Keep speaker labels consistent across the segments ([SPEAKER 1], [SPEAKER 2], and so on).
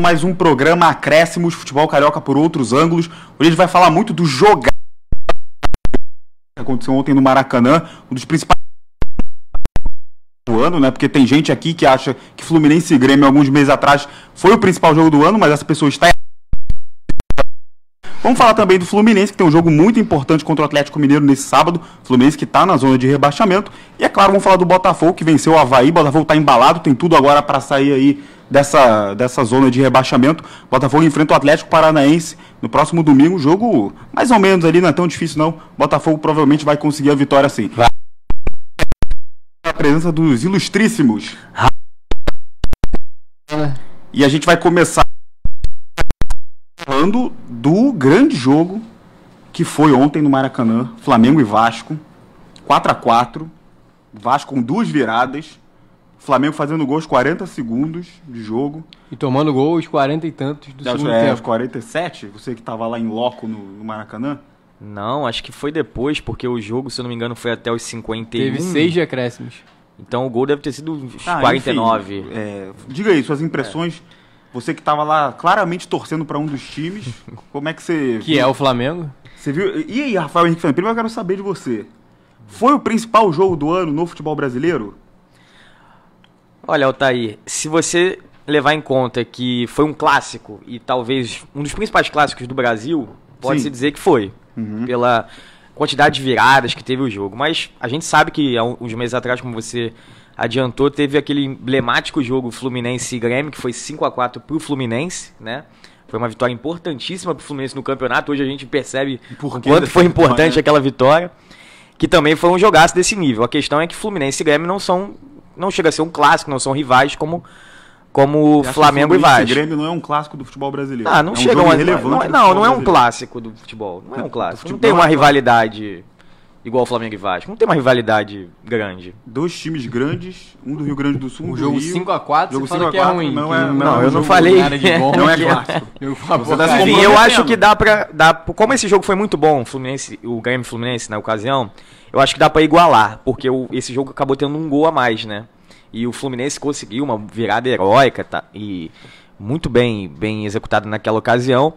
[SPEAKER 1] mais um programa Acréscimos Futebol Carioca por outros ângulos. Hoje a gente vai falar muito do jogar que aconteceu ontem no Maracanã, um dos principais do ano, né? Porque tem gente aqui que acha que Fluminense e Grêmio alguns meses atrás foi o principal jogo do ano, mas essa pessoa está Vamos falar também do Fluminense, que tem um jogo muito importante contra o Atlético Mineiro nesse sábado. Fluminense que está na zona de rebaixamento. E é claro, vamos falar do Botafogo, que venceu o Havaí. Botafogo está embalado, tem tudo agora para sair aí dessa, dessa zona de rebaixamento. Botafogo enfrenta o Atlético Paranaense no próximo domingo. Jogo mais ou menos ali, não é tão difícil não. Botafogo provavelmente vai conseguir a vitória sim. Vai. A presença dos ilustríssimos. E a gente vai começar falando do grande jogo que foi ontem no Maracanã, Flamengo e Vasco, 4 a 4 Vasco com duas viradas, Flamengo fazendo gol aos 40 segundos de jogo. E tomando gol aos 40 e tantos do Deve, é, segundo é, tempo. Aos 47, você que estava lá em loco no, no, Maracanã? Não, acho que foi
[SPEAKER 2] depois, porque o jogo, se eu não me engano, foi até os 51. Teve seis decréscimos. Então o gol deve ter sido
[SPEAKER 1] os ah, 49. Enfim, é, diga aí, suas impressões... É você que estava lá claramente torcendo para um dos times, como é que você. Que é viu? é o Flamengo? Você viu? E aí, Rafael Henrique Fernandes, primeiro eu quero saber de você. Foi o principal jogo do ano no futebol brasileiro?
[SPEAKER 2] Olha, Altair, se você levar em conta que foi um clássico e talvez um dos principais clássicos do Brasil, pode-se dizer que foi. Uhum. Pela quantidade de viradas que teve o jogo. Mas a gente sabe que há uns meses atrás, como você adiantou, teve aquele emblemático jogo Fluminense e Grêmio, que foi 5 a 4 pro Fluminense, né? Foi uma vitória importantíssima pro Fluminense no campeonato. Hoje a gente percebe o quanto foi importante maneira? Né? aquela vitória, que também foi um jogaço desse nível. A questão é que Fluminense e Grêmio não são não chega a ser um clássico, não são rivais como como Flamengo e Vasco. O Grêmio
[SPEAKER 1] não é um clássico do futebol brasileiro. Ah, não é um chegam a, não, é, não, não é um clássico do futebol, não é um é, clássico. Não tem uma é rivalidade
[SPEAKER 2] igual Flamengo e Vasco. Não tem uma rivalidade grande. Dois times grandes,
[SPEAKER 1] um do Rio Grande do Sul, um o jogo do Rio. 5 a 4 jogo 5 a 4 é ruim. Não, é, não, não eu não falei. Bom, é não é clássico.
[SPEAKER 2] eu, Enfim, eu assim, acho que dá pra, dá como esse jogo foi muito bom, Fluminense, o Grêmio Fluminense na né, ocasião, eu acho que dá para igualar, porque o, esse jogo acabou tendo um gol a mais, né? E o Fluminense conseguiu uma virada heróica tá, e muito bem, bem executado naquela ocasião.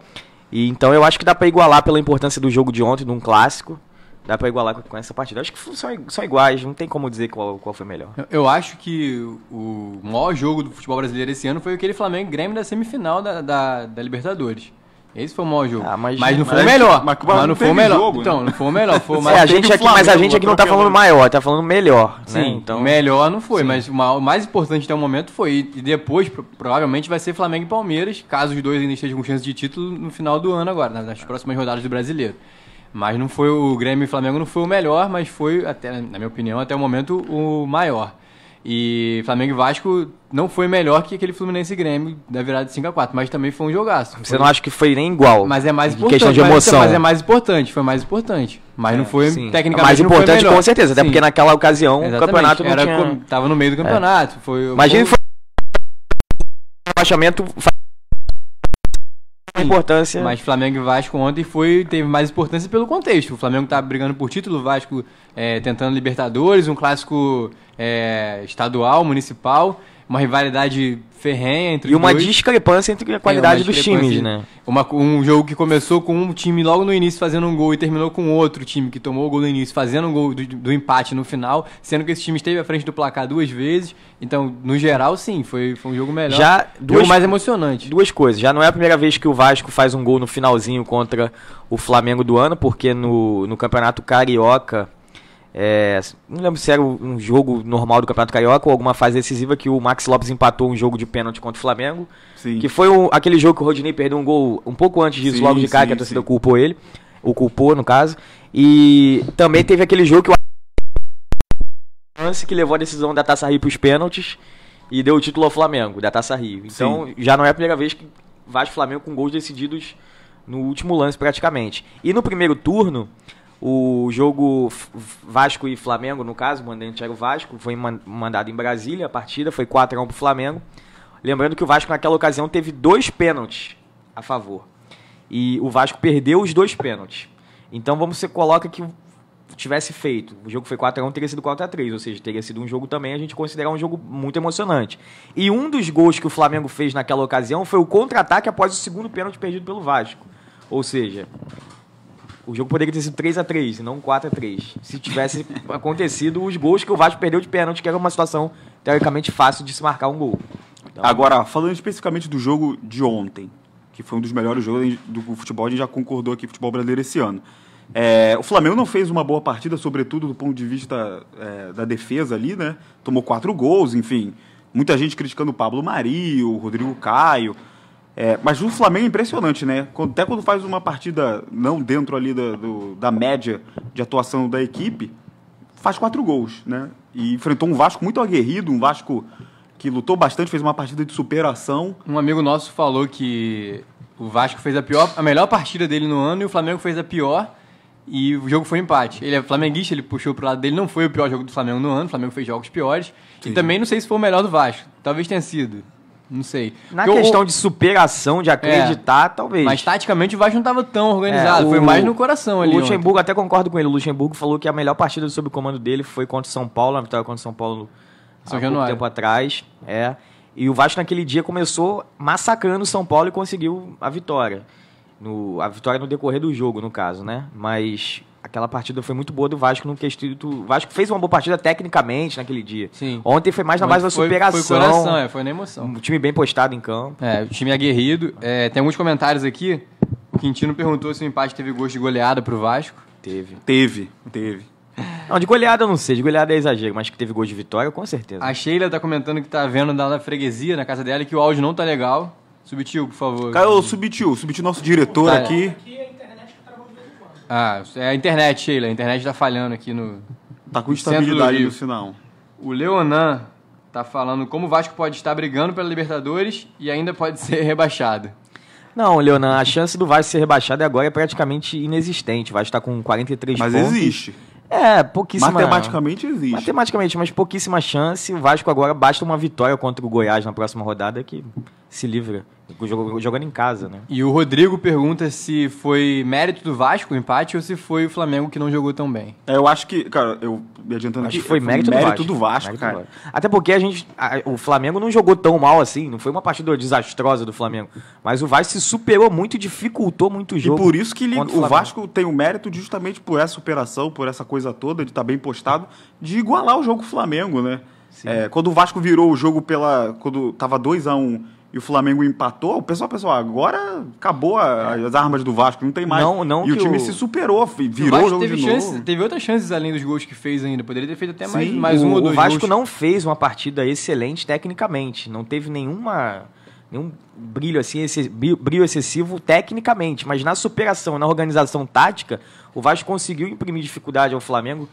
[SPEAKER 2] E então eu acho que dá para igualar pela importância do jogo de ontem, de um clássico. Dá pra igualar com essa partida. Acho que são, iguais, não tem como dizer qual, qual foi melhor. Eu,
[SPEAKER 3] acho que o maior jogo do futebol brasileiro esse ano foi aquele Flamengo e Grêmio da semifinal da, da, da Libertadores. Esse foi o maior jogo. Ah, mas, mas, não foi o melhor. Mas, mas não, não, foi o melhor. Jogo, né? então, né? não foi o melhor. Foi o é, mais... é, a gente aqui, mas a gente aqui não tá falando maior,
[SPEAKER 2] tá falando melhor. Né? Sim, né?
[SPEAKER 3] então... melhor não foi, Sim. mas o mais importante até o momento foi. E depois, provavelmente, vai ser Flamengo e Palmeiras, caso os dois ainda estejam com chance de título no final do ano agora, nas próximas rodadas do brasileiro. Mas não foi o Grêmio e Flamengo não foi o melhor, mas foi até na minha opinião até o momento o maior. E Flamengo e Vasco não foi melhor que aquele Fluminense e Grêmio da virada de 5 a 4 mas também foi um jogaço. Você foi... não acha que foi nem igual? Mas é mais importante. Questão de emoção. Mas, é mais importante, foi mais importante. Mas é, não foi sim. tecnicamente. É mais importante com certeza, sim. até porque naquela ocasião Exatamente. o campeonato não Era, tinha... Tava no meio do é. campeonato. É. Foi, Imagina foi
[SPEAKER 2] o rebaixamento
[SPEAKER 3] importância. Mas Flamengo e Vasco ontem foi, teve mais importância pelo contexto. O Flamengo tá brigando por título, o Vasco é, tentando Libertadores, um clássico é, estadual, municipal uma rivalidade ferrenha entre E uma dois.
[SPEAKER 2] discrepância entre a qualidade é, dos times,
[SPEAKER 3] né? Uma, um jogo que começou com um time logo no início fazendo um gol e terminou com outro time que tomou o gol no início fazendo um gol do, do empate no final, sendo que esse time esteve à frente do placar duas vezes. Então, no geral, sim, foi, foi um jogo melhor. Já duas, jogo mais
[SPEAKER 2] emocionante. Duas coisas. Já não é a primeira vez que o Vasco faz um gol no finalzinho contra o Flamengo do ano, porque no, no Campeonato Carioca é, não lembro se era um jogo normal do Campeonato Carioca ou alguma fase decisiva que o Max Lopes empatou um jogo de pênalti contra o Flamengo. Sim. Que foi aquele jogo que o Rodinei perdeu um gol um pouco antes disso, sim, logo de cara, sim, que a torcida culpou ele. O culpou, no caso. E também teve aquele jogo que o lance que levou a decisão da Taça Rio para os pênaltis e deu o título ao Flamengo, da Taça Rio. Então já não é a primeira vez que Vasco Flamengo com gols decididos no último lance praticamente. E no primeiro turno. O jogo Vasco e Flamengo, no caso, o Thiago o Vasco, foi mandado em Brasília a partida, foi 4x1 o Flamengo. Lembrando que o Vasco naquela ocasião teve dois pênaltis a favor. E o Vasco perdeu os dois pênaltis. Então vamos você coloca que tivesse feito, o jogo foi 4x1, teria sido 4x3, ou seja, teria sido um jogo também a gente considerar um jogo muito emocionante. E um dos gols que o Flamengo fez naquela ocasião foi o contra-ataque após o segundo pênalti perdido pelo Vasco. Ou seja, o jogo poderia ter sido 3 a 3 e não 4 a 3 Se tivesse acontecido os gols que o Vasco perdeu de pênalti, que era uma situação teoricamente fácil de se marcar um gol.
[SPEAKER 1] Então, Agora, falando especificamente do jogo de ontem, que foi um dos melhores jogos do futebol, a gente já concordou aqui futebol brasileiro esse ano. É, o Flamengo não fez uma boa partida, sobretudo do ponto de vista é, da defesa ali, né? Tomou quatro gols, enfim. Muita gente criticando o Pablo Mari, o Rodrigo Caio. É, mas o Flamengo é impressionante, né? Até quando faz uma partida não dentro ali da, do, da média de atuação da equipe, faz quatro gols, né? E enfrentou um Vasco muito aguerrido, um Vasco que lutou bastante, fez uma partida de superação.
[SPEAKER 3] Um amigo nosso falou que o Vasco fez a pior, a melhor partida dele no ano e o Flamengo fez a pior e o jogo foi um empate. Ele é flamenguista, ele puxou pro lado dele, não foi o pior jogo do Flamengo no ano, o Flamengo fez jogos piores. Sim. E também não sei se foi o melhor do Vasco, talvez tenha sido. Não sei. Na Porque questão eu... de
[SPEAKER 2] superação, de acreditar,
[SPEAKER 3] é. talvez. Mas taticamente o Vasco não estava tão organizado. É, o... Foi mais no coração ali. O Luxemburgo,
[SPEAKER 2] ontem. até concordo com ele. O Luxemburgo falou que a melhor partida sob o comando dele foi contra o São Paulo, na vitória contra o São Paulo São há um tempo atrás. É. E o Vasco naquele dia começou massacrando o São Paulo e conseguiu a vitória. No, a vitória no decorrer do jogo, no caso, né? Mas aquela partida foi muito boa do Vasco no quesito. O Vasco fez uma boa partida tecnicamente naquele dia. Sim. Ontem foi mais na base da superação. Foi coração, é, foi na emoção.
[SPEAKER 3] Um time bem postado em campo. É, o time é aguerrido. É, tem alguns comentários aqui. O Quintino perguntou se o empate teve gosto de goleada pro Vasco. Teve. Teve,
[SPEAKER 2] teve. Não, de goleada eu não sei, de goleada é exagero, mas que teve gol de vitória, com certeza.
[SPEAKER 3] A Sheila tá comentando que tá vendo na freguesia, na casa dela, que o áudio não tá legal. Subtil, por favor. Cara,
[SPEAKER 1] subtil, subtil nosso diretor tá, aqui. aqui é
[SPEAKER 3] ah, é a internet, Sheila. A internet tá falhando aqui no. Tá com estabilidade no
[SPEAKER 1] sinal. O Leonan tá
[SPEAKER 3] falando como o Vasco pode estar brigando pela Libertadores e ainda pode ser rebaixado.
[SPEAKER 2] Não, Leonan, a chance do Vasco ser rebaixado agora é praticamente inexistente. O Vasco tá com 43 Mas pontos. Mas existe. É, pouquíssima. Matematicamente existe. Matematicamente, mas pouquíssima chance. O Vasco agora basta uma vitória contra o Goiás na próxima rodada que se livra, jogando em casa, né? E
[SPEAKER 3] o Rodrigo pergunta se foi mérito do Vasco o empate ou se foi o Flamengo que não jogou tão
[SPEAKER 2] bem.
[SPEAKER 1] É, eu acho que, cara, eu me adiantando acho aqui, que foi, foi é, mérito, mérito, do Vasco, do Vasco mérito cara. Do Vasco. Até porque a gente,
[SPEAKER 2] a, o Flamengo não jogou tão mal assim, não foi uma partida desastrosa do Flamengo, mas o Vasco se superou
[SPEAKER 1] muito, e dificultou muito o jogo. E por isso que ele, o, o Vasco tem o mérito justamente por essa superação, por essa coisa toda de estar tá bem postado, de igualar o jogo com o Flamengo, né? É, quando o Vasco virou o jogo pela quando tava 2 a 1 um, e o Flamengo empatou, o pessoal, pessoal, ah, agora acabou a, é. as armas do Vasco, não tem mais. Não, não e o time o... se superou, virou o, jogo teve de chance, novo.
[SPEAKER 3] Teve outras chances além dos gols que fez ainda, poderia ter feito até Sim, mais, mais o, um ou dois O Vasco gols.
[SPEAKER 1] não fez uma partida excelente
[SPEAKER 2] tecnicamente, não teve nenhuma nenhum brilho assim, esse brilho excessivo tecnicamente, mas na superação, na organização tática, o Vasco conseguiu imprimir dificuldade ao Flamengo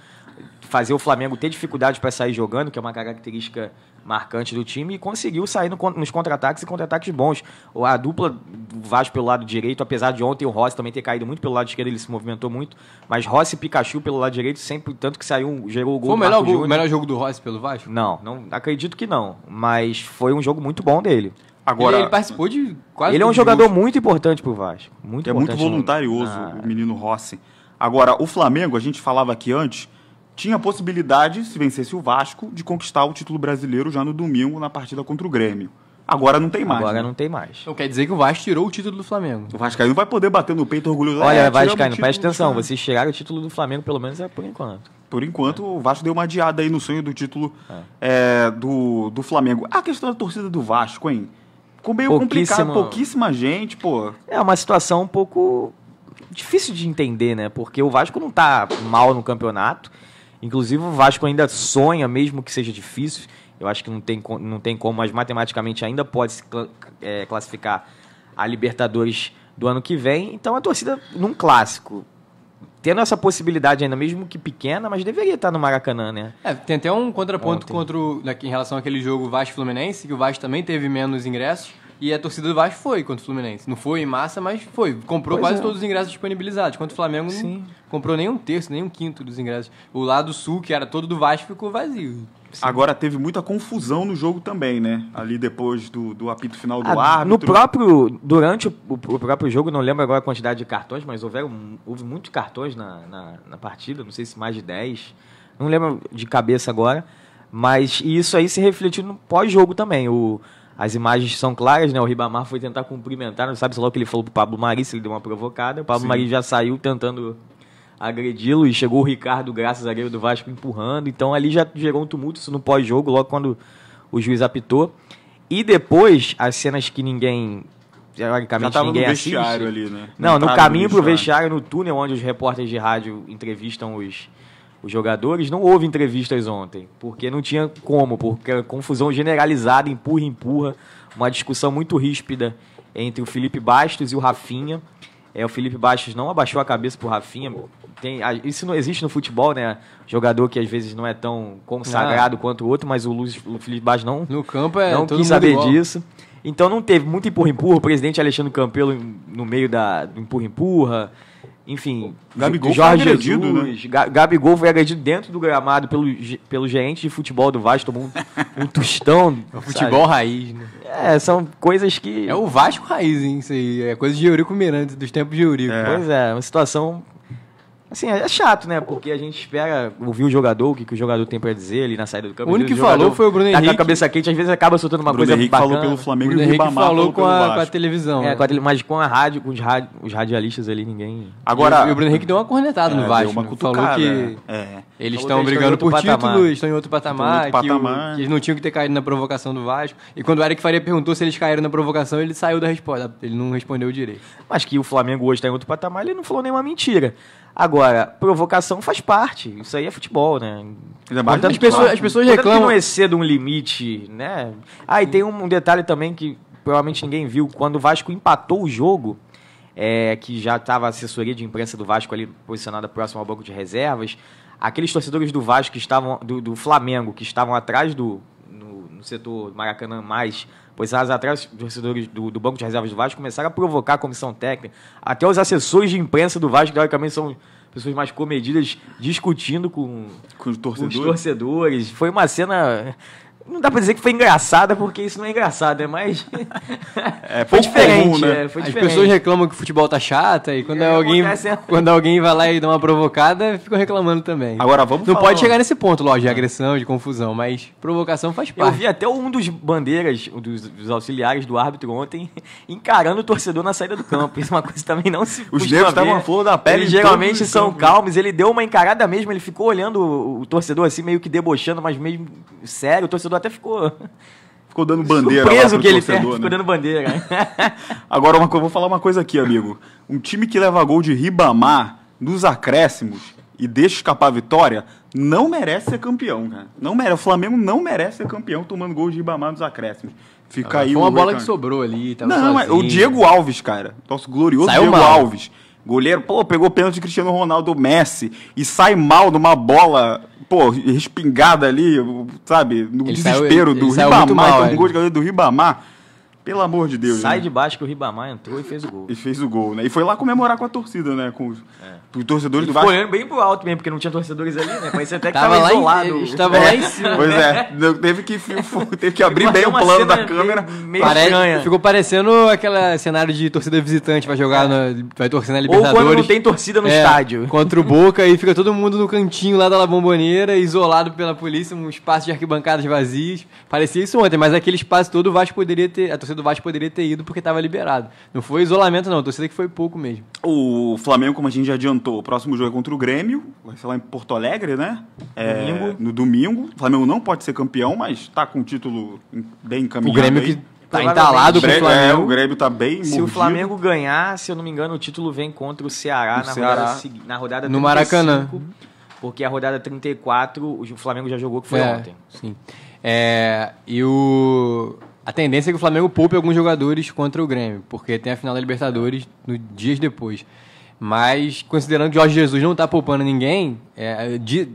[SPEAKER 2] fazer o Flamengo ter dificuldade para sair jogando, que é uma característica marcante do time, e conseguiu sair no, nos contra-ataques e contra-ataques bons. A dupla Vasco pelo lado direito, apesar de ontem o Rossi também ter caído muito pelo lado esquerdo, ele se movimentou muito, mas Rossi e Pikachu pelo lado direito sempre, tanto que saiu, gerou o gol. Foi o melhor, gol, melhor jogo do Rossi pelo Vasco? Não, não, acredito que não,
[SPEAKER 1] mas foi um jogo muito bom dele. Agora, ele, ele
[SPEAKER 3] participou de quase Ele é um jogador jogos.
[SPEAKER 1] muito importante para o Vasco. Muito é muito voluntarioso ah. o menino Rossi. Agora, o Flamengo, a gente falava aqui antes, tinha a possibilidade, se vencesse o Vasco, de conquistar o título brasileiro já no domingo na partida contra o Grêmio. Agora não tem mais. Agora né? não tem mais. Então quer dizer que o Vasco tirou o título do Flamengo. O Vasco não vai poder bater no peito orgulhoso. Olha, é, Vascaíno, presta atenção. Vocês
[SPEAKER 2] tiraram o título do Flamengo, pelo menos é
[SPEAKER 1] por enquanto. Por enquanto, é. o Vasco deu uma adiada aí no sonho do título é. É, do, do Flamengo. A questão da torcida do Vasco, hein? Ficou meio pouquíssima... complicado, pouquíssima gente, pô.
[SPEAKER 2] É uma situação um pouco difícil de entender, né? Porque o Vasco não tá mal no campeonato Inclusive, o Vasco ainda sonha, mesmo que seja difícil. Eu acho que não tem, não tem como, mas matematicamente ainda pode se é, classificar a Libertadores do ano que vem. Então, a torcida, num clássico, tendo essa possibilidade ainda, mesmo que pequena, mas deveria estar no Maracanã, né?
[SPEAKER 3] É, tem até um contraponto contra o, né, em relação àquele jogo Vasco-Fluminense, que o Vasco também teve menos ingressos. E a torcida do Vasco foi contra o Fluminense. Não foi em massa, mas foi. Comprou pois quase é. todos os ingressos disponibilizados. Quanto o Flamengo Sim. não comprou nem um terço, nem um quinto dos ingressos.
[SPEAKER 1] O lado sul, que era todo do Vasco, ficou vazio. Sim. Agora teve muita confusão no jogo também, né? Ali depois do, do apito final do ah, árbitro. No
[SPEAKER 2] próprio, durante o, o, próprio jogo, não lembro agora a quantidade de cartões,
[SPEAKER 1] mas houveram, houve muitos cartões na, na, na partida, não sei
[SPEAKER 2] se mais de 10. Não lembro de cabeça agora. Mas isso aí se refletiu no pós-jogo também. O, as imagens são claras, né? O Ribamar foi tentar cumprimentar, não sabe se logo que ele falou pro Pablo Mari, se ele deu uma provocada. O Pablo Sim. Mari já saiu tentando agredi-lo e chegou o Ricardo a zagueiro do Vasco, empurrando. Então ali já gerou um tumulto, isso no pós-jogo, logo quando o juiz apitou. E depois, as cenas que ninguém teoricamente já ninguém no assiste. Ali, né? Não, no caminho no pro vestiário, no túnel onde os repórteres de rádio entrevistam os os jogadores não houve entrevistas ontem, porque não tinha como, porque era confusão generalizada, empurra, empurra, uma discussão muito ríspida entre o Felipe Bastos e o Rafinha. É, o Felipe Bastos não abaixou a cabeça pro Rafinha. Tem, isso não existe no futebol, né? Jogador que às vezes não é tão consagrado ah. quanto o outro, mas o, Luz, o Felipe Bastos não, no campo é, não quis saber igual. disso. Então não teve muito empurra-empurra. O presidente Alexandre Campelo no meio da empurra-empurra enfim, Gabigol Jorge foi agredido, Jesus, né? Gabigol foi agredido dentro do gramado pelo, pelo gerente de futebol do Vasco, tomou um, um tostão. É futebol raiz, né? É, são coisas que... É o Vasco raiz, hein, isso aí. É coisa de Eurico Miranda, dos tempos de Eurico. É. Pois é, uma situação Assim, é chato, né? Porque a gente espera ouvir o jogador, o que, que o jogador tem pra dizer ali na saída do campo. O único que falou foi o Bruno Henrique. Tá com a cabeça quente, às vezes acaba soltando uma Bruno coisa Henrique bacana. falou pelo Flamengo Bruno e o Henrique Ribamar falou, falou com, a, com a, televisão. É, né? com a tele, mas com a rádio, com os, rádio, os radialistas ali, ninguém... Agora... E o, Bruno Henrique deu uma cornetada é, no Vasco. Uma né? falou que né? é. eles estão brigando por título, estão
[SPEAKER 3] em outro patamar, outro que, patamar. O,
[SPEAKER 2] que, eles não tinham que ter caído na
[SPEAKER 3] provocação do Vasco. E quando o Eric Faria perguntou se eles caíram na provocação, ele saiu da resposta. Ele não respondeu direito.
[SPEAKER 2] Mas que o Flamengo hoje está em outro patamar, ele não falou nenhuma mentira. Agora, provocação faz parte. Isso aí é futebol, né? as pessoas, as pessoas reclamam. não exceda um limite, né? Ah, e tem um detalhe também que provavelmente ninguém viu. Quando o Vasco empatou o jogo, é, que já estava a assessoria de imprensa do Vasco ali posicionada próximo ao banco de reservas, aqueles torcedores do Vasco que estavam, do, do Flamengo, que estavam atrás do no setor Maracanã mais, pois atrás, os torcedores do, do, Banco de Reservas do Vasco começaram a provocar a comissão técnica. Até os assessores de imprensa do Vasco, teoricamente, são pessoas mais comedidas, discutindo com, com os, torcedores. os torcedores. Foi uma cena não dá pra dizer que foi engraçada, porque isso não é engraçado, né? é mais. É, foi diferente, comum, né? é, foi As pessoas
[SPEAKER 3] reclamam que o futebol tá chato e quando, é, alguém, né? quando alguém vai lá e dá uma provocada, ficam reclamando também. Agora vamos Não falar... pode chegar nesse ponto, lógico, de agressão, de confusão, mas
[SPEAKER 2] provocação faz parte. Eu vi até um dos bandeiras, um dos, dos auxiliares do árbitro ontem, encarando o torcedor na saída do campo. Isso é uma coisa também não se. Os negros estavam a flor da pele. Eles geralmente são calmos, ele deu uma encarada mesmo, ele ficou olhando o, o torcedor assim, meio que debochando, mas mesmo sério, o torcedor até ficou.
[SPEAKER 1] Ficou dando bandeira. Surpreso que ele torcedor, né? ficou dando bandeira. Agora, uma, eu vou falar uma coisa aqui, amigo. Um time que leva gol de Ribamar nos acréscimos e deixa escapar a vitória, não merece ser campeão, cara. Não merece. O Flamengo não merece ser campeão tomando gol de Ribamar nos acréscimos. Fica ah, aí foi uma bola recano. que sobrou ali. não, sozinho. o Diego Alves, cara. Nosso glorioso Saiu Diego mal. Alves Goleiro, pô, pegou pênalti Cristiano Ronaldo Messi e sai mal numa bola, pô, respingada ali, sabe? No ele desespero saiu, então, é. do Ribamar, um gol de do Ribamar. Pelo amor de Deus. Sai né? de
[SPEAKER 2] baixo que o Ribamar entrou e fez o gol. E
[SPEAKER 1] fez o gol, né? E foi lá comemorar com a torcida, né? Com os, é. os torcedores e do Vasco. olhando
[SPEAKER 2] bem pro alto mesmo, porque não tinha
[SPEAKER 1] torcedores ali, né? Parecia até que tava, tava isolado. Estava é. lá em é. cima. Pois é. Teve que, teve que abrir bem o plano da câmera. Meio, Pare...
[SPEAKER 3] Ficou parecendo aquele cenário de torcida visitante vai jogar, é. na... vai torcer na Libertadores. Ou quando não tem torcida no é, estádio. Contra o Boca e fica todo mundo no cantinho lá da La Bomboneira, isolado pela polícia, um espaço de arquibancadas vazios. Parecia isso ontem, mas aquele espaço todo o Vasco poderia ter... A torcida do Vasco poderia ter ido porque estava liberado. Não foi isolamento, não. A torcida que foi pouco mesmo.
[SPEAKER 1] O Flamengo, como a gente já adiantou, o próximo jogo é contra o Grêmio, vai ser lá em Porto Alegre, né? É, domingo. No domingo. O Flamengo não pode ser campeão, mas está com o título bem encaminhado. O Grêmio aí. que Tá entalado o é, Flamengo. É, o Grêmio tá bem Se mordido. o Flamengo
[SPEAKER 2] ganhar, se eu não me engano, o título vem contra o Ceará, o na, Ceará. Rodada, na rodada No 35, Maracanã. Porque a rodada 34, o Flamengo já jogou, que foi é, ontem.
[SPEAKER 3] Sim. É, e o a tendência é que o Flamengo poupe alguns jogadores contra o Grêmio, porque tem a final da Libertadores no, dias depois. Mas, considerando que Jorge Jesus não está poupando ninguém, é, de,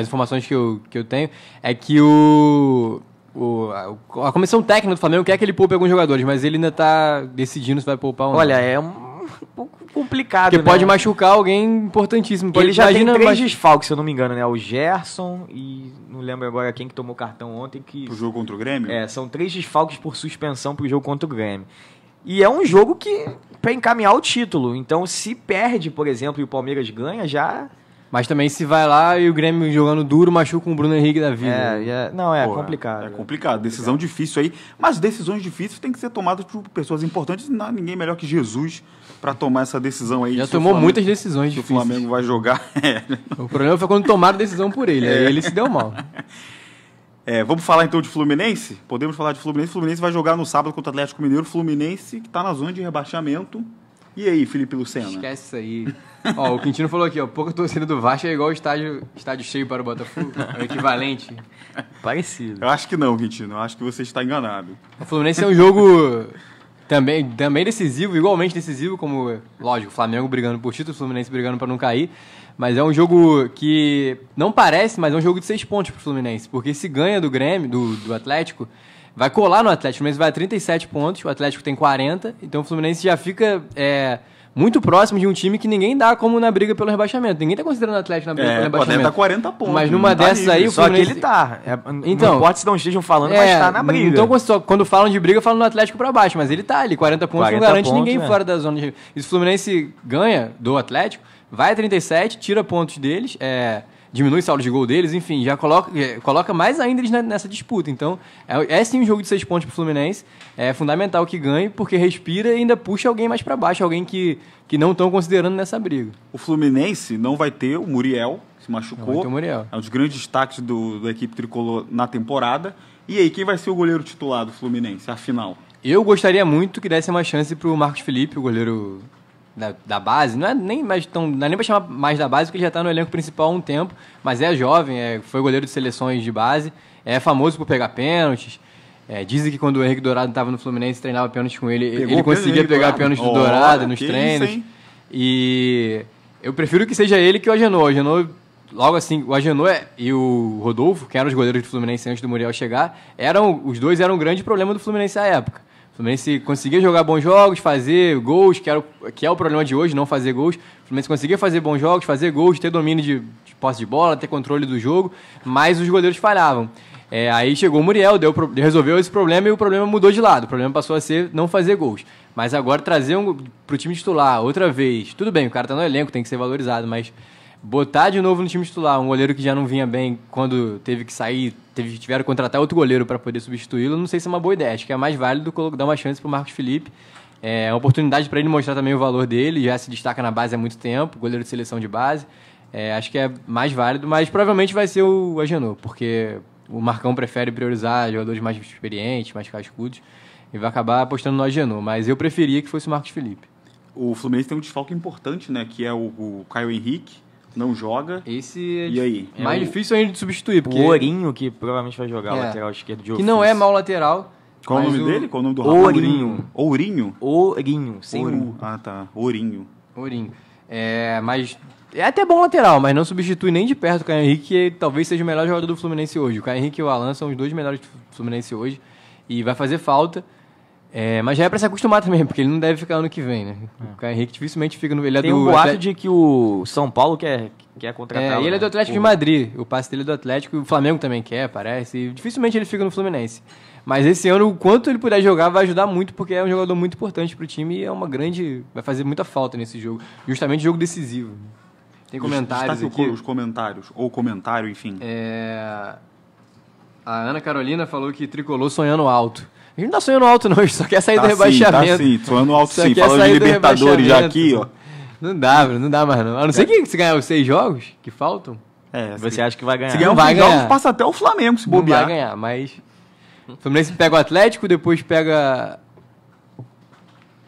[SPEAKER 3] as informações que eu, que eu tenho é que o, o, a, a comissão técnica do Flamengo quer que ele poupe alguns jogadores, mas ele ainda está decidindo se vai poupar ou não. Olha, é um,
[SPEAKER 2] um complicado. Porque né? pode machucar alguém importantíssimo. ele já imagina, tem três mas... desfalques, se eu não me engano, né? O Gerson e não lembro agora quem que tomou cartão ontem. Que... Pro jogo contra o Grêmio? É, são três desfalques por suspensão pro jogo contra o Grêmio. E é um jogo que para encaminhar o título. Então, se perde, por exemplo, e o Palmeiras ganha, já mas também se vai
[SPEAKER 3] lá
[SPEAKER 1] e o Grêmio jogando duro, machuca o Bruno Henrique da vida. É, é não, é Pô, complicado. É, é, complicado, decisão é. difícil aí. Mas decisões difíceis têm que ser tomadas por pessoas importantes, não, ninguém melhor que Jesus para tomar essa decisão aí. Já tomou Flamengo, muitas decisões difíceis. o Flamengo vai jogar. É. o problema foi quando tomaram decisão por ele, aí é. ele se deu mal. É, vamos falar então de Fluminense? Podemos falar de Fluminense. Fluminense vai jogar no sábado contra o Atlético Mineiro. Fluminense que está na zona de rebaixamento. E aí, Felipe Lucena? Esquece isso aí. ó, o Quintino falou aqui, ó, pouca torcida do Vasco é igual estádio,
[SPEAKER 3] estádio cheio para o Botafogo. É o equivalente.
[SPEAKER 1] Parecido. Eu acho que não, Quintino. Eu acho que você
[SPEAKER 3] está enganado. O Fluminense é um jogo também, também decisivo, igualmente decisivo, como, lógico, o Flamengo brigando por título, o Fluminense brigando para não cair. Mas é um jogo que não parece, mas é um jogo de seis pontos para o Fluminense. Porque se ganha do Grêmio, do, do Atlético, vai colar no Atlético. O Fluminense vai a 37 pontos, o Atlético tem 40. Então o Fluminense já fica é, muito próximo de um time que ninguém dá como na briga pelo rebaixamento. Ninguém tá considerando o Atlético na briga é, pelo rebaixamento. Deve tá 40 pontos. Mas numa tá dessas livre, aí, o Fluminense... Só que ele tá. É,
[SPEAKER 2] então, não importa se não estejam falando, é, mas tá na briga.
[SPEAKER 3] Então, quando falam de briga, falam no Atlético para baixo. Mas ele tá ali, 40 pontos 40 não garante pontos, ninguém né? fora da zona de... E se o Fluminense ganha do Atlético, vai a 37, tira pontos deles, é diminui o saldo de gol deles, enfim, já coloca, é, coloca mais ainda eles nessa disputa. Então, é, é sim um jogo de seis pontos para o Fluminense. É fundamental que ganhe, porque respira e ainda puxa alguém mais para baixo, alguém
[SPEAKER 1] que, que não estão considerando nessa briga. O Fluminense não vai ter o Muriel, que se machucou. Não o Muriel. É um dos grandes destaques do, da equipe tricolor na temporada. E aí, quem vai ser o goleiro titular do Fluminense, afinal? Eu gostaria muito que desse uma chance para o Marcos Felipe, o goleiro
[SPEAKER 3] da, da, base, não é nem mais tão, não é nem pra chamar mais da base, porque ele já tá no elenco principal há um tempo, mas é jovem, é, foi goleiro de seleções de base, é famoso por pegar pênaltis. É, dizem que quando o Henrique Dourado estava no Fluminense treinava pênaltis com ele, Pegou ele conseguia pegar pênaltis do oh, Dourado nos treinos. Isso, e eu prefiro que seja ele que o Agenor. O Agenor, logo assim, o Agenor e o Rodolfo, que eram os goleiros do Fluminense antes do Muriel chegar, eram os dois eram um grande problema do Fluminense à época. Fluminense conseguia jogar bons jogos, fazer gols, que, era, que é o problema de hoje, não fazer gols. também Fluminense conseguia fazer bons jogos, fazer gols, ter domínio de, de posse de bola, ter controle do jogo, mas os goleiros falhavam. É, aí chegou o Muriel, deu, resolveu esse problema e o problema mudou de lado. O problema passou a ser não fazer gols. Mas agora trazer um, para o time titular outra vez, tudo bem, o cara está no elenco, tem que ser valorizado, mas botar de novo no time titular um goleiro que já não vinha bem quando teve que sair, teve, tiveram que contratar outro goleiro para poder substituí-lo, não sei se é uma boa ideia. Acho que é mais válido dar uma chance para o Marcos Felipe. É uma oportunidade para ele mostrar também o valor dele, já se destaca na base há muito tempo, goleiro de seleção de base. É, acho que é mais válido, mas provavelmente vai ser o Agenor, porque o Marcão prefere priorizar jogadores mais experientes, mais cascudos, e vai acabar apostando no Agenor. Mas eu preferia que fosse o Marcos Felipe.
[SPEAKER 1] O Fluminense tem um desfalque importante, né? Que é o, o Caio Henrique, não joga. Esse é e aí? É mais difícil ainda de
[SPEAKER 3] substituir. Porque... O
[SPEAKER 1] Ourinho, que provavelmente vai jogar é. lateral esquerdo de Que não
[SPEAKER 3] é mau lateral. Qual o nome o... dele? Qual o nome do rapaz? Ourinho.
[SPEAKER 2] Ourinho? Ourinho, sem Ourinho. U. Ah, tá.
[SPEAKER 3] Ourinho. Ourinho. É, mas é até bom lateral, mas não substitui nem de perto o Caio Henrique, que talvez seja o melhor jogador do Fluminense hoje. O Caio Henrique e o Alan são os dois melhores do Fluminense hoje. E vai fazer falta. É, mas já é pra se acostumar também, porque ele não deve ficar ano que vem, né? É. O Henrique dificilmente fica no. Ele é Tem do um boato
[SPEAKER 2] de que o São Paulo quer, quer contratar.
[SPEAKER 3] É, ele né? é do Atlético de Madrid. O passe dele é do Atlético o Flamengo também quer, parece. E dificilmente ele fica no Fluminense. Mas esse ano, o quanto ele puder jogar vai ajudar muito, porque é um jogador muito importante pro time e é uma grande. Vai fazer muita falta nesse jogo. Justamente jogo decisivo. Tem comentários aqui. Os
[SPEAKER 1] comentários,
[SPEAKER 3] ou comentário, enfim. É... A Ana Carolina falou que tricolor sonhando alto. A gente não tá sonhando alto, não. A gente só quer sair tá do rebaixamento. Sim, tá sim, sonhando alto só sim. Falando de Libertadores já aqui, ó. Não dá, mano não dá mais não. A não ser é. que se ganhar os seis jogos que faltam. É,
[SPEAKER 2] você acha que vai ganhar. Se ganhar um vai jogos, passa
[SPEAKER 3] até o Flamengo se bobear. Não vai ganhar, mas... O Fluminense pega o Atlético, depois pega...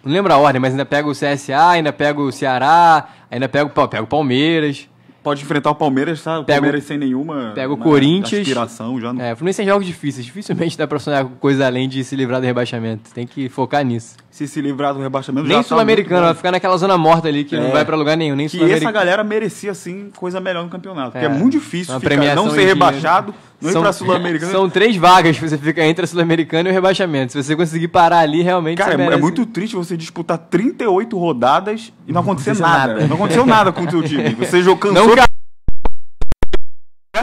[SPEAKER 3] Não lembro a ordem, mas ainda pega o CSA, ainda pega o Ceará, ainda pega, pega o Palmeiras. Pode enfrentar o Palmeiras, tá? O pega, Palmeiras sem
[SPEAKER 1] nenhuma pega o né, Corinthians, aspiração
[SPEAKER 3] já. não É, Fluminense tem é jogos difíceis. Dificilmente dá pra sonhar com coisa além de se livrar do rebaixamento. Tem que focar nisso
[SPEAKER 1] se se livrar do
[SPEAKER 3] rebaixamento. Nem tá Sul-Americano, tá vai ficar naquela zona morta ali que é. não vai para lugar nenhum. Nem que essa galera
[SPEAKER 1] merecia, assim, coisa melhor no campeonato. É. Porque é muito difícil ficar, não ser rebaixado, não são, ir pra Sul-Americana. São
[SPEAKER 3] três vagas que você fica entre a Sul-Americana e o rebaixamento. Se você conseguir parar ali, realmente. Cara, é, é muito
[SPEAKER 1] triste você disputar 38 rodadas e não acontecer não nada. nada. Não aconteceu nada com o seu time. Você jogou cansou não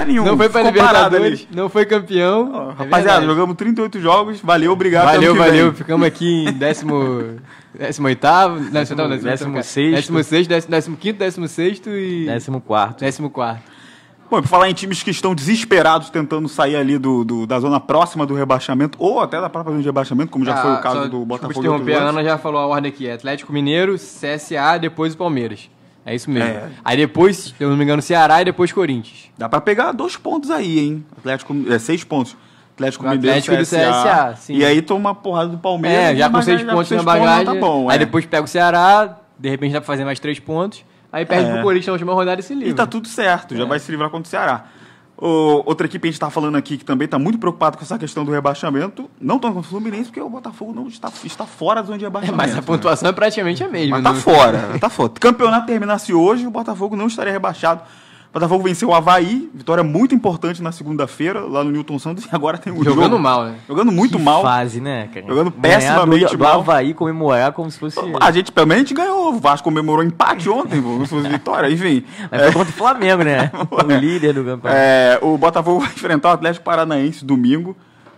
[SPEAKER 1] nenhum. Não foi pra Libertadores, não foi campeão. É rapaziada, é jogamos 38 jogos, valeu, obrigado. Valeu, valeu.
[SPEAKER 3] Ficamos aqui em 18 décimo oitavo, décimo, não, décimo, décimo, décimo sexto, décimo sexto,
[SPEAKER 1] décimo, quinto, décimo sexto e... Décimo quarto. Décimo quarto. Bom, para falar em times que estão desesperados tentando sair ali do, do, da zona próxima do rebaixamento, ou até da própria zona de rebaixamento, como já ah, foi o caso do Botafogo. Desculpa, a Ana
[SPEAKER 3] já falou a ordem aqui: Atlético Mineiro, CSA, depois o Palmeiras. É isso mesmo. É. Aí depois, se eu não me engano, Ceará e depois Corinthians.
[SPEAKER 1] Dá para pegar dois pontos aí, hein? Atlético, é, seis pontos. Atlético, Atlético Mineiro, CSA. do CSA. Sim. E aí toma uma porrada do Palmeiras. É, já com seis pontos na bagagem. Pontos, tá bom, aí é. depois pega o Ceará, de repente dá pra fazer mais três pontos. Aí perde é. pro Corinthians
[SPEAKER 3] na última rodada e se livra. E tá
[SPEAKER 1] tudo certo, já é. vai se livrar contra o Ceará. O, outra equipe que a gente está falando aqui que também está muito preocupado com essa questão do rebaixamento, não tão com o Fluminense, porque o Botafogo não está, está fora da zona de rebaixamento. É, mas a né? pontuação né? é praticamente a mesma. Mas está fora, está fora. O campeonato terminasse hoje, o Botafogo não estaria rebaixado Botafogo venceu o Havaí, vitória muito importante na segunda-feira, lá no Newton Santos, e agora tem o Jogando jogo. Jogando mal, né? Jogando muito que mal. fase, né, cara? Jogando péssimamente do, do mal. O Havaí comemorar como se fosse... A gente, pelo menos, a gente ganhou. O Vasco comemorou empate ontem, como se fosse vitória, enfim. Mas é... contra o Flamengo, né? o líder do campeonato. É, o Botafogo vai enfrentar o Atlético Paranaense domingo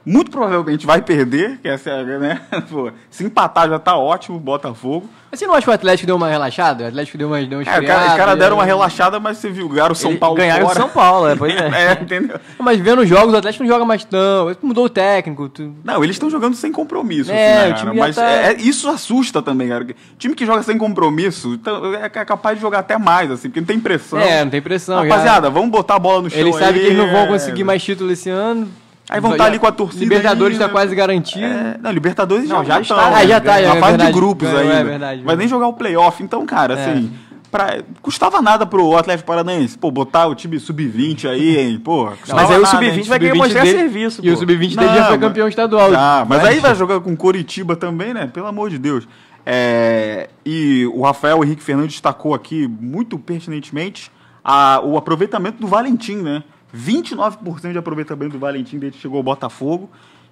[SPEAKER 1] muito provavelmente vai perder, que essa é, né? Pô, se empatar já tá ótimo, Botafogo. Mas você não acha que o Atlético deu
[SPEAKER 3] uma relaxada? O Atlético deu uma deu um é, os caras cara deram uma relaxada,
[SPEAKER 1] mas você viu, ganharam o São Paulo ganharam fora. Ganharam o São Paulo, é, pois é. é. entendeu?
[SPEAKER 3] Mas vendo os jogos, o Atlético não joga mais tão, mudou o técnico. Tu...
[SPEAKER 1] Não, eles estão jogando sem compromisso. É, assim, né, o time mas tá... É, é, isso assusta também, cara. Time que joga sem compromisso é, é capaz de jogar até mais, assim, porque não tem pressão. É, não tem pressão. Rapaziada, já... vamos botar a bola no chão Ele sabe que eles não vão é. conseguir
[SPEAKER 3] mais título esse ano Aí vão estar tá ali com a torcida. Libertadores está né,
[SPEAKER 1] quase garantido. É, não, Libertadores não, já, está já está já tá, tá, ah, tá já, é fase de grupos aí É Vai né? nem jogar o playoff. Então, cara, é. assim. Pra, custava nada pro Atlético Paranaense, pô, botar o time sub-20 aí, hein, pô. Mas aí o sub-20 vai querer mostrar dele, serviço, E o sub-20 dele já foi campeão estadual. Tá, ah, mas, mas aí vai jogar com Coritiba também, né? Pelo amor de Deus. É, e o Rafael Henrique Fernandes destacou aqui muito pertinentemente a, o aproveitamento do Valentim, né? 29% de aproveitamento do Valentim desde que chegou ao Botafogo.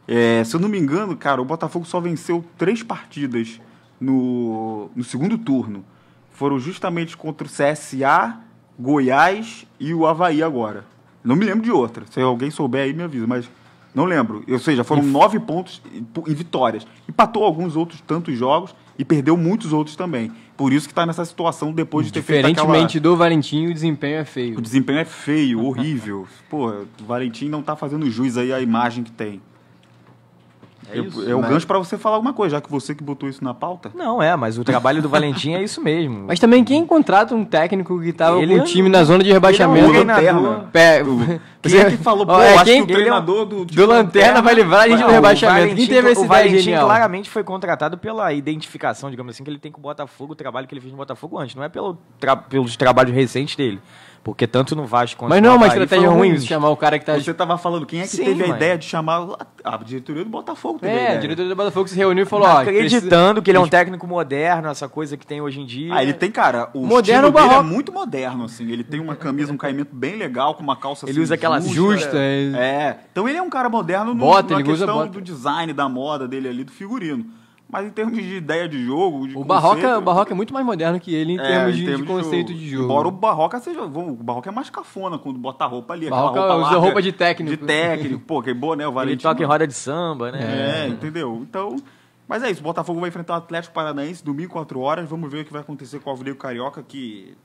[SPEAKER 1] É, se eu não me engano, cara, o Botafogo só venceu três partidas no, no segundo turno. Foram justamente contra o CSA, Goiás e o Havaí agora. Não me lembro de outra. Se alguém souber aí, me avisa. Mas não lembro. Ou seja, foram e... nove pontos e vitórias. Empatou alguns outros tantos jogos e perdeu muitos outros também. Por isso que está nessa situação depois de ter feito aquela... Diferentemente do Valentim, o desempenho é feio. O desempenho é feio, horrível. Pô, o Valentim não está fazendo jus aí à imagem que tem. É, eu, isso, é né? o gancho para você falar alguma coisa, já que você que botou isso na pauta. Não, é, mas o trabalho do Valentim é isso mesmo.
[SPEAKER 3] Mas também quem contrata um técnico que tava ele, com o é time na zona de rebaixamento. Ele é um lanterna. Pé, é, Quem é que falou, pô, é oh, quem, o treinador é... do, tipo, do Lanterna vai livrar a gente do rebaixamento. quem teve esse o Valentim claramente
[SPEAKER 2] foi contratado pela identificação, digamos assim, que ele tem com o Botafogo, o trabalho que ele fez
[SPEAKER 1] no Botafogo antes. Não é pelo
[SPEAKER 2] tra... pelos trabalhos recentes dele. Porque tanto no Vasco quanto Mas não é uma estratégia ruim ruins.
[SPEAKER 1] chamar o cara que tá. Você tava falando, quem é que Sim, teve a ideia de chamar a diretoria do Botafogo? Teve é, a, a diretoria do Botafogo se reuniu e falou: Mas ó, acreditando que ele é um
[SPEAKER 2] técnico moderno, essa coisa que tem hoje em dia. Ah, ele tem, cara, o moderno estilo é muito
[SPEAKER 1] moderno, assim. Ele tem uma camisa, um caimento bem legal, com uma calça Ele assim, usa aquela justa. É. é. Então ele é um cara moderno no, na ele questão usa, bota. do design, da moda dele ali, do figurino. Mas em termos de ideia de jogo. De o, Barroca, o Barroca é muito mais moderno que ele em é, termos, em de, termos de, conceito de jogo. de jogo. Embora o Barroca seja. O Barroca é mais cafona quando bota a roupa ali. Barroca roupa usa larga, roupa é de técnico. De técnico, pô, que né o Valentino. Ele toca em roda de samba, né? É, entendeu? Então. Mas é isso, o Botafogo vai enfrentar o Atlético Paranaense domingo, 4 horas. Vamos ver o que vai acontecer com o Alvinegro Carioca, que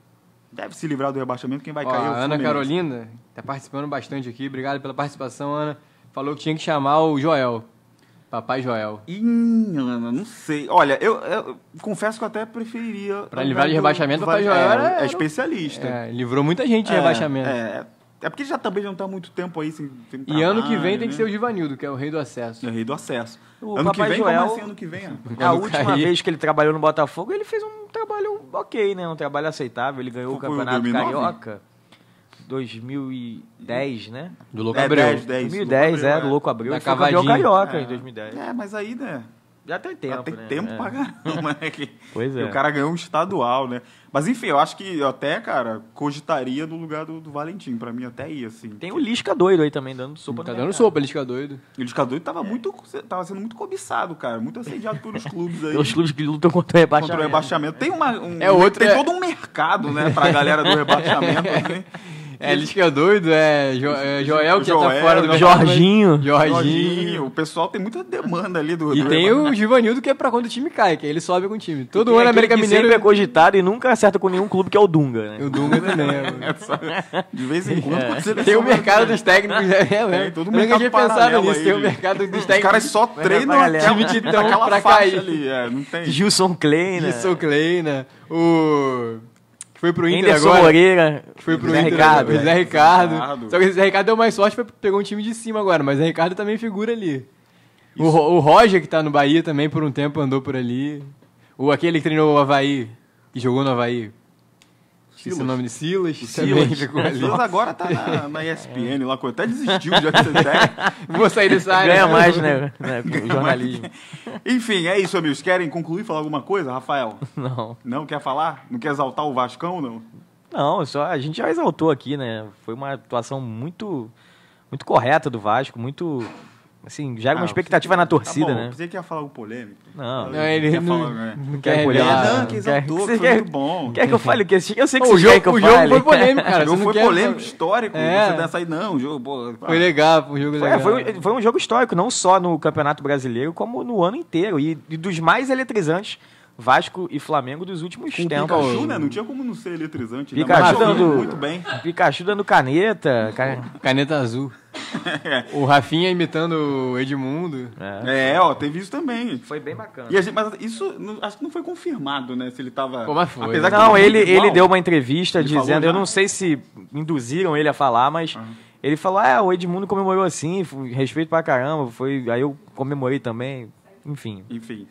[SPEAKER 1] deve se livrar do rebaixamento. Quem vai Ó, cair é o Ana Carolina,
[SPEAKER 3] tá participando bastante aqui. Obrigado pela participação, Ana. Falou que tinha que chamar o Joel.
[SPEAKER 1] Papai Joel. Ih, Ana, não sei. Olha, eu, eu confesso que eu até preferiria. Para livrar de rebaixamento, do, Papai Joel é, era, é especialista. É, livrou muita gente de é, rebaixamento. É, é porque já também não está muito tempo aí sem, sem E ano que vem né? tem que né?
[SPEAKER 3] ser o Givanildo, que é o rei do acesso. É o rei do acesso.
[SPEAKER 2] O ano Papai que vem, Joel, como assim ano que vem? a última cair. vez que ele trabalhou no Botafogo, ele fez um trabalho ok, né? Um trabalho aceitável. Ele ganhou Foi o Campeonato Carioca. 2010,
[SPEAKER 1] né? Do Louco é, Abreu. 10, 10, 2010, Louco é, Abreu, é, do Louco Abreu. Da foi carioca é. em 2010. É, mas aí, né? Já tem tempo, Já tem né? tempo é. pra ganhar, né, pois é. o cara ganhou um estadual, né? Mas enfim, eu acho que eu até, cara, cogitaria no lugar do, do Valentim. Pra mim até ia, assim. Tem que... o Lisca doido aí também, dando sopa. Tá dando sopa, Lisca doido. E o Lisca doido tava, é. muito, tava sendo muito cobiçado, cara. Muito assediado pelos clubes aí. Os clubes
[SPEAKER 2] que lutam contra o rebaixamento. Contra o
[SPEAKER 1] rebaixamento. Tem uma... Um, é outro, tem é. todo um mercado, né? Pra galera do rebaixamento, assim.
[SPEAKER 3] É, eles que é doido, é, jo, é Joel que tá Joel, tá fora do Jorginho. Jorginho. Jorginho. O pessoal tem muita demanda
[SPEAKER 1] ali do.
[SPEAKER 2] E do tem Rebanho. o
[SPEAKER 3] Givanildo que é pra quando o time cai, que ele sobe com o time. Todo é ano é América que Mineiro. sempre é
[SPEAKER 2] cogitado e nunca acerta com nenhum clube que é o Dunga, né? O Dunga também.
[SPEAKER 3] É, é de vez em quando é. Tem o mercado dos técnicos, é, é, todo mundo nunca pensava nisso. tem o mercado dos técnicos. Os caras só treinam o time de tão pra cair.
[SPEAKER 1] Ali, é, não tem. Gilson
[SPEAKER 3] Kleina. Gilson Kleina. O foi pro Inter Anderson agora. Moreira. Que foi pro Zé Inter Ricardo. Né? Zé Ricardo. Ricardo. Só que o Zé Ricardo deu mais sorte, pegou um time de cima agora, mas o Zé Ricardo também figura ali. O, o, Roger, que tá no Bahia também por um tempo, andou por ali. O aquele que treinou o Havaí, que jogou no Havaí. Silas. Esse nome de Silas, Silas. ficou é, ali. Silas agora tá na, na
[SPEAKER 1] ESPN lá, até desistiu já de ser Vou sair dessa área. Ganha mais, né? né jornalismo. Enfim, é isso, amigos. Querem concluir, falar alguma coisa, Rafael? Não. Não quer falar? Não quer exaltar o Vascão, não?
[SPEAKER 2] Não, só a gente já exaltou aqui, né? Foi uma atuação muito, muito correta do Vasco, muito Assim, gera uma ah, expectativa na tá torcida, tá bom, né?
[SPEAKER 1] Pensei que ia falar algo polêmico. Não, não ele não, quer não, falar, né? não quer polêmico. Não, não, que exaltou, que foi muito bom. Quer que eu fale o que? Eu sei que o jogo, que eu O jogo foi polêmico, cara. O jogo foi polêmico, histórico. É. Você dança aí, não, o jogo... Foi legal, foi um é, jogo legal.
[SPEAKER 2] Foi um jogo histórico, não só no Campeonato Brasileiro, como no ano inteiro. E dos mais eletrizantes Vasco e Flamengo dos últimos Com tempos. Pikachu, né?
[SPEAKER 1] Não tinha como não ser eletrizante. Né? Pikachu né? dando, muito
[SPEAKER 2] bem. Pikachu dando caneta.
[SPEAKER 3] Can... Caneta azul. o Rafinha imitando o Edmundo. É. é,
[SPEAKER 1] ó, teve isso também. Foi bem bacana. Gente, mas isso acho que não foi confirmado, né? Se ele tava. Como foi? Apesar né? não, ele, ele deu uma entrevista ele dizendo. Eu não sei
[SPEAKER 2] se induziram ele a falar, mas. Uhum. Ele falou, ah, o Edmundo comemorou assim, respeito pra caramba, foi, aí eu comemorei
[SPEAKER 1] também, enfim. Enfim.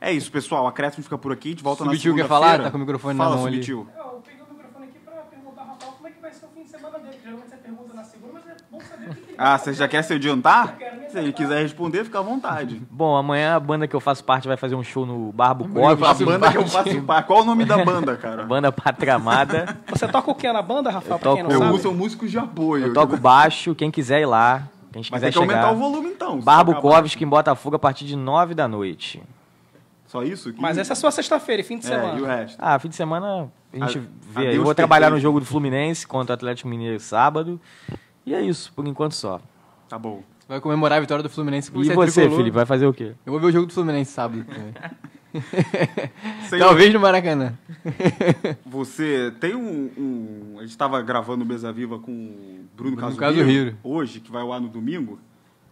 [SPEAKER 1] É isso, pessoal. A Crescent fica por aqui. De volta Subitil na segunda-feira. quer falar? Tá com o microfone Fala, na mão Subitil. ali. É, eu peguei o microfone aqui pra perguntar ao Rafael como é que vai ser o fim de semana dele. Geralmente você pergunta
[SPEAKER 2] na segunda, mas é
[SPEAKER 1] bom saber o que ele Ah, você já quer se adiantar? Se ele quiser responder, fica à vontade.
[SPEAKER 2] Bom, amanhã a banda que eu faço parte vai fazer um show no Barbo Cove. A banda que eu faço parte.
[SPEAKER 1] Qual o nome da banda, cara?
[SPEAKER 2] banda Patramada.
[SPEAKER 1] Você toca o que na banda, Rafael? Eu pra quem não toco- Eu sabe? sou músico de apoio. Eu
[SPEAKER 2] toco baixo, quem quiser ir lá. Quem Mas quiser tem que chegar. aumentar o volume então. Barbo acabar. Covski em Botafogo a partir de nove da noite.
[SPEAKER 1] Só isso? Que... Mas essa é
[SPEAKER 2] só sexta-feira e fim de é, semana. E o resto? Ah, fim de semana a gente a, vê. A eu vou trabalhar no jogo do Fluminense contra o Atlético Mineiro sábado. E é isso, por enquanto só. Tá bom. Vai comemorar a vitória do Fluminense.
[SPEAKER 3] E você, você Felipe, vai fazer o quê? Eu vou ver o jogo do Fluminense sábado também. Talvez no Maracanã.
[SPEAKER 1] Você tem um. um a gente estava gravando o Mesa Viva com o Bruno, Bruno Caso Rio hoje, que vai ao ar no domingo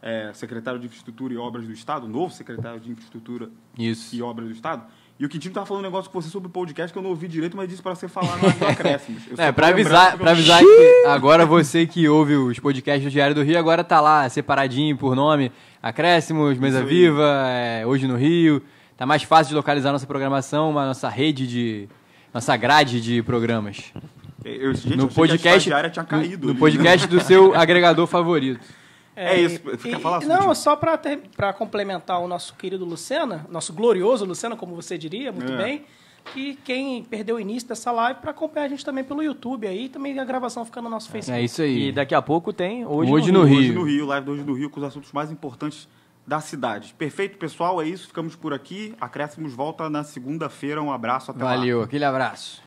[SPEAKER 1] é, secretário de Infraestrutura e Obras do Estado, novo secretário de Infraestrutura Isso. e Obras do Estado. E o Quintino estava falando um negócio com você sobre o podcast que eu não ouvi direito, mas disse para você falar no acréscimos. é, para avisar, pra avisar que agora
[SPEAKER 3] você que ouve os podcasts do Diário do Rio, agora tá lá separadinho por nome, acréscimos, Mesa Viva, é, Hoje no Rio. Tá mais fácil de localizar nossa programação, a nossa rede de... nossa grade de programas. Eu, gente, no podcast, que a tinha caído. No, no né? podcast do seu agregador favorito.
[SPEAKER 2] É, é isso, fica falar assim, Não, só para complementar o nosso querido Lucena, nosso glorioso Lucena, como você diria, muito é. bem. E quem perdeu o início dessa live, para acompanhar a gente também pelo YouTube aí, também a gravação fica no nosso Facebook. É isso aí. E
[SPEAKER 1] daqui a pouco tem Hoje, hoje no, no Rio. Rio. Hoje no Rio, live do Hoje no Rio, com os assuntos mais importantes da cidade. Perfeito, pessoal, é isso. Ficamos por aqui. Acréscimos volta na segunda-feira. Um abraço, até Valeu, lá. Valeu, aquele abraço.